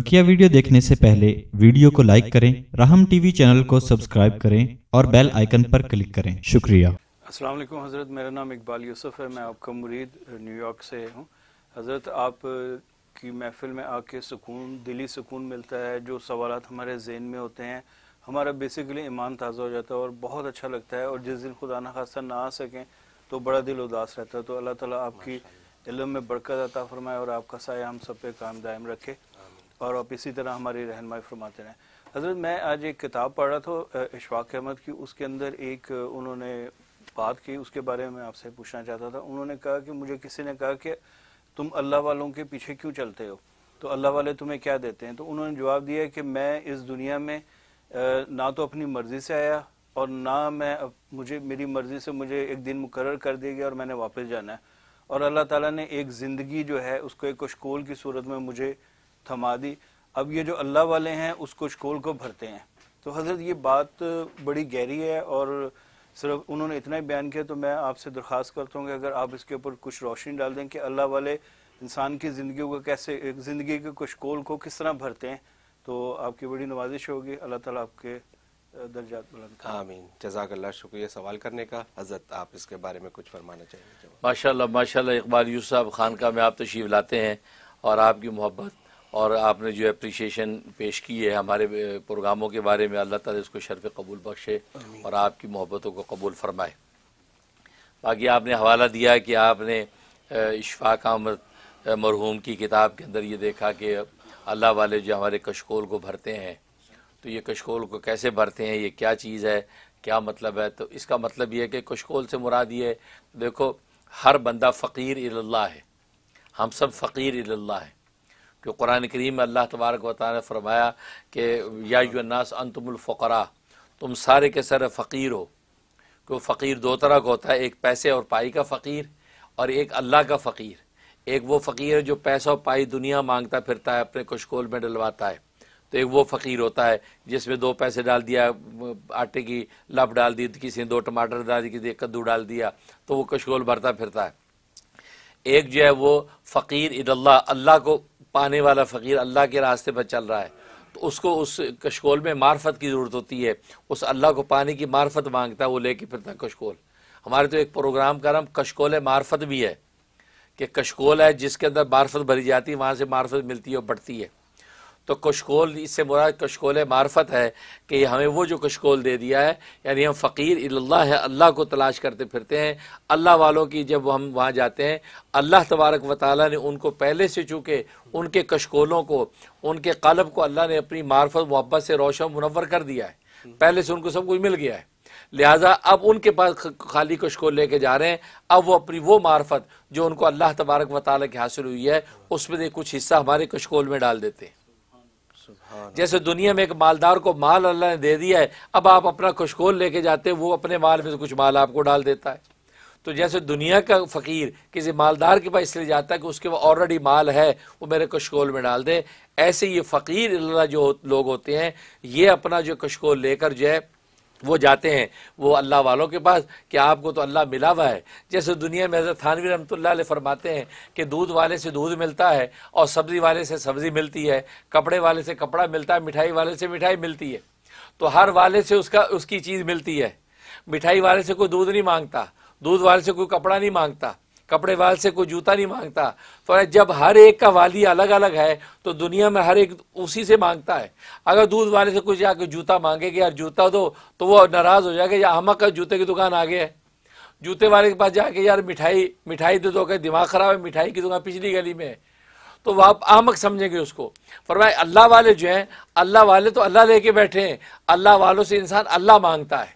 बकिया वीडियो देखने से पहले वीडियो को लाइक करें राहम टीवी चैनल को सब्सक्राइब करें और बेल आइकन पर क्लिक करें शुक्रिया अस्सलाम वालेकुम हज़रत मेरा नाम इकबाल यूसुफ है मैं आपका मुरीद न्यूयॉर्क से हूँ हज़रत आप की महफिल में आके सुकून दिली सुकून मिलता है जो सवाल हमारे जेन में होते हैं हमारा बेसिकली ईमान ताज़ा हो जाता है और बहुत अच्छा लगता है और जिस दिन खुदा न खासा ना आ सकें तो बड़ा दिल उदास रहता है तो अल्लाह ताला आपकी इलम में बरकत अता फरमाए और आपका साया हम सब पे काम दायम रखे और आप इसी तरह हमारी रहनमाई फरमाते रहें हजरत मैं आज एक किताब पढ़ रहा था इशफाक अहमद की उसके अंदर एक उन्होंने बात की उसके बारे में आपसे पूछना चाहता था उन्होंने कहा कि मुझे किसी ने कहा कि तुम अल्लाह वालों के पीछे क्यों चलते हो तो अल्लाह वाले तुम्हें क्या देते हैं तो उन्होंने जवाब दिया कि मैं इस दुनिया में ना तो अपनी मर्जी से आया और ना मैं मुझे मेरी मर्जी से मुझे एक दिन मुकर कर दिया गया और मैंने वापस जाना है और अल्लाह ताला ने एक ज़िंदगी जो है उसको एक कशकोल की सूरत में मुझे थमा दी अब ये जो अल्लाह वाले हैं उस कुशकोल को भरते हैं तो हजरत ये बात बड़ी गहरी है और सिर्फ उन्होंने इतना ही बयान किया तो मैं आपसे दरख्वास्त करता हूँ कि अगर आप इसके ऊपर कुछ रोशनी डाल दें कि अल्लाह वाले इंसान की ज़िंदगी को कैसे ज़िंदगी के कुछ कोल को किस तरह भरते हैं तो आपकी बड़ी नवाजिश होगी अल्लाह ताला आपके दर्जात बुलंद आमीन जजाकल्ला शुक्रिया सवाल करने का हजरत आप इसके बारे में कुछ फरमाना चाहिए माशा माशा इकबाल यूसफ खानका में आप तशीफ लाते हैं और आपकी मोहब्बत और आपने जो अप्रिसिएशन पेश की है हमारे प्रोग्रामों के बारे में अल्लाह ताला इसको शरफ़ कबूल बख्शे और आपकी मोहब्बतों को कबूल फरमाए बाकी आपने हवाला दिया कि आपने इशफाक अहमद मरहूम की किताब के अंदर ये देखा कि अल्लाह वाले जो हमारे कशकोल को भरते हैं तो ये कशकोल को कैसे भरते हैं ये क्या चीज़ है क्या मतलब है तो इसका मतलब ये है कि कशकोल से मुराद ये है देखो हर बंदा फ़कीर इल्ला है हम सब फ़कीर इल्ला है जो कुरान करीम में अल्लाह तबारक वाल ने फरमाया कि यानास अनतमुलफ़रा तुम सारे के सारे फ़कीर हो क्यों फ़कीर दो तरह का होता है एक पैसे और पाई का फ़कीर और एक अल्लाह का फ़कीर एक वो फ़कीर है जो पैसा और पाई दुनिया मांगता फिरता है अपने कुशकोल में डलवाता है तो एक वो फ़कीर होता है जिसमें दो पैसे डाल दिया आटे की लप डाल दी किसी ने दो टमाटर डाल दी किसी ने कद्दू डाल दिया तो वो कुशकोल भरता फिरता है एक जो है वो फ़कीर इदल्ला अल्लाह को पाने वाला फ़कीर अल्लाह के रास्ते पर चल रहा है तो उसको उस कशकोल में मार्फत की ज़रूरत होती है उस अल्लाह को पाने की मार्फत मांगता है वो लेके फिरता है कशकोल हमारे तो एक प्रोग्राम का नाम कशकोल मार्फत भी है कि कशकोल है जिसके अंदर मार्फत भरी जाती है वहाँ से मार्फत मिलती है और बढ़ती है तो कशकोल इससे मुराद कशकोल मार्फत है कि हमें वो जो कशकोल दे दिया है यानी हम फ़कीर अल्लाह है अल्लाह को तलाश करते फिरते हैं अल्लाह वालों की जब हम वहाँ जाते हैं अल्लाह तबारक व ताली ने उनको पहले से चूँकि उनके कशकोलों को उनके कलब को अल्लाह ने अपनी मार्फत मोहब्बत से रोशन मुनवर कर दिया है पहले से उनको सब कुछ मिल गया है लिहाजा अब उनके पास खाली कशकोल को लेके जा रहे हैं अब वो अपनी वो मार्फत जो उनको अल्लाह तबारक वाली की हासिल हुई है उसमें कुछ हिस्सा हमारे कशकोल में डाल देते हैं जैसे दुनिया में एक मालदार को माल अल्लाह ने दे दिया है अब आप अपना खुशकोल लेके जाते हैं वो अपने माल में से कुछ माल आपको डाल देता है तो जैसे दुनिया का फ़कीर किसी मालदार के पास इसलिए जाता है कि उसके ऑलरेडी माल है वो मेरे कशकोल में डाल दे ऐसे ये फ़कीर अल्लाह जो लोग होते हैं ये अपना जो कशकोल लेकर जो है वो जाते हैं वो अल्लाह वालों के पास कि आपको तो अल्लाह मिला हुआ है जैसे दुनिया में हज़रत थानवी रमत फरमाते हैं कि दूध वाले से दूध मिलता है और सब्ज़ी वाले से सब्ज़ी मिलती है कपड़े वाले से कपड़ा मिलता है मिठाई वाले से मिठाई मिलती है तो हर वाले से उसका उसकी चीज़ मिलती है मिठाई वाले से कोई दूध नहीं मांगता दूध वाले से कोई कपड़ा नहीं मांगता कपड़े वाल से कोई जूता नहीं मांगता तो जब हर एक का वाली अलग अलग है तो दुनिया में हर एक उसी से मांगता है अगर दूध वाले से कुछ जाके जूता मांगेगा यार जूता दो तो वो नाराज़ हो जाएगा या हमक जूते की दुकान गया है जूते वाले के पास जाके यार मिठाई मिठाई दे दो दिमाग ख़राब है मिठाई की दुकान पिछली गली में है तो वह आप आमक समझेंगे उसको फरमाए अल्लाह वाले जो हैं अल्लाह वाले तो अल्लाह लेके बैठे हैं अल्लाह वालों से इंसान अल्लाह मांगता है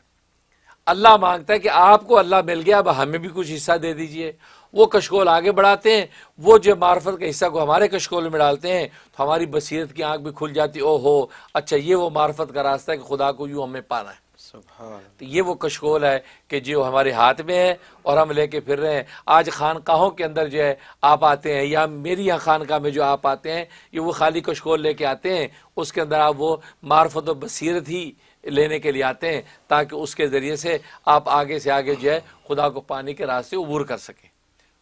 अल्लाह मांगता है कि आपको अल्लाह मिल गया अब हमें भी कुछ हिस्सा दे दीजिए वो कशकोल आगे बढ़ाते हैं वो जो मार्फत का हिस्सा को हमारे कशकोल में डालते हैं तो हमारी बसीरत की आंख भी खुल जाती है ओहो अच्छा ये वो मार्फत का रास्ता है कि खुदा को यूँ हमें पाना है तो ये वो कशकोल है कि जो हमारे हाथ में है और हम लेके फिर रहे हैं आज खानकाहों के अंदर जो है आप आते हैं या मेरी यहाँ खानका में जो आप आते हैं ये वो खाली कशकोल लेके आते हैं उसके अंदर आप वो मार्फत और बसीरत ही लेने के लिए आते हैं ताकि उसके ज़रिए से आप आगे से आगे जो है खुदा को पाने के रास्ते उबूर कर सकें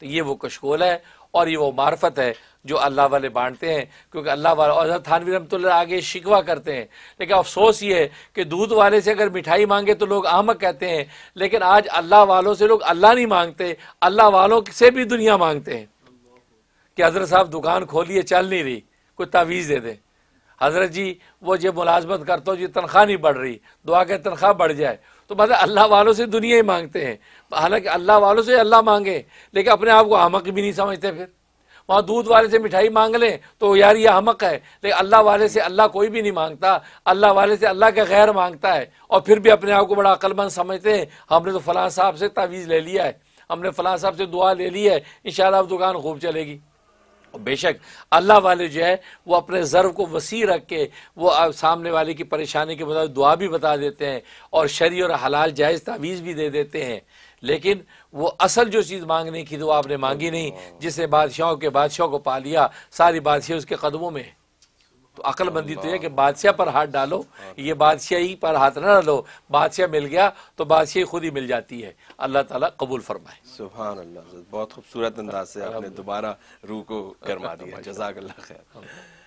तो ये वो कशकोल है और ये वो मार्फत है जो अल्लाह वाले बांटते हैं क्योंकि अल्लाह वाले और थानवी रमत आगे शिकवा करते हैं लेकिन अफसोस ये है कि दूध वाले से अगर मिठाई मांगे तो लोग आमक कहते हैं लेकिन आज अल्लाह वालों से लोग अल्लाह नहीं मांगते अल्लाह वालों से भी दुनिया मांगते हैं कि हजरत साहब दुकान खोलिए चल नहीं रही कोई तावीज़ दे दें हजरत जी वो जो मुलाजमत करता हो जी तनख्वाह नहीं बढ़ रही दुआ के तनख्वाह बढ़ जाए तो मतलब अल्लाह वालों से दुनिया ही मांगते हैं हालांकि अल्लाह वालों से अल्लाह मांगे लेकिन अपने आप को अहमक भी नहीं समझते फिर वहाँ दूध वाले से मिठाई मांग लें तो यार ये अहमक है लेकिन अल्लाह वाले से अल्लाह कोई भी नहीं मांगता अल्लाह वाले से अल्लाह का गैर मांगता है और फिर भी अपने आप को बड़ा अक्लमंद समझते हैं हमने तो फ़लाँ साहब से तावीज़ ले लिया है हमने फ़लाँ साहब से दुआ ले ली है इन दुकान खूब चलेगी बेशक अल्लाह वाले जो है वो अपने ज़र्व को वसी रख के वो सामने वाले की परेशानी के मुताबिक दुआ भी बता देते हैं और शरी और हलाल जायज़ तावीज़ भी दे देते हैं लेकिन वो असल जो चीज़ मांगने की तो आपने मांगी नहीं जिसने बादशाहों के बादशाह को पा लिया सारी बादशाह उसके कदमों में है तो अक्लबंदी तो यह कि बादशाह पर हाथ डालो हाँ। ये बादशाह ही पर हाथ ना डालो बादशाह मिल गया तो बादशाह खुद ही मिल जाती है अल्लाह ताला कबूल फरमाए सुबह अल्लाह बहुत खूबसूरत अंदाज से आपने दोबारा रूह को गर्मा दिया जजाक खैर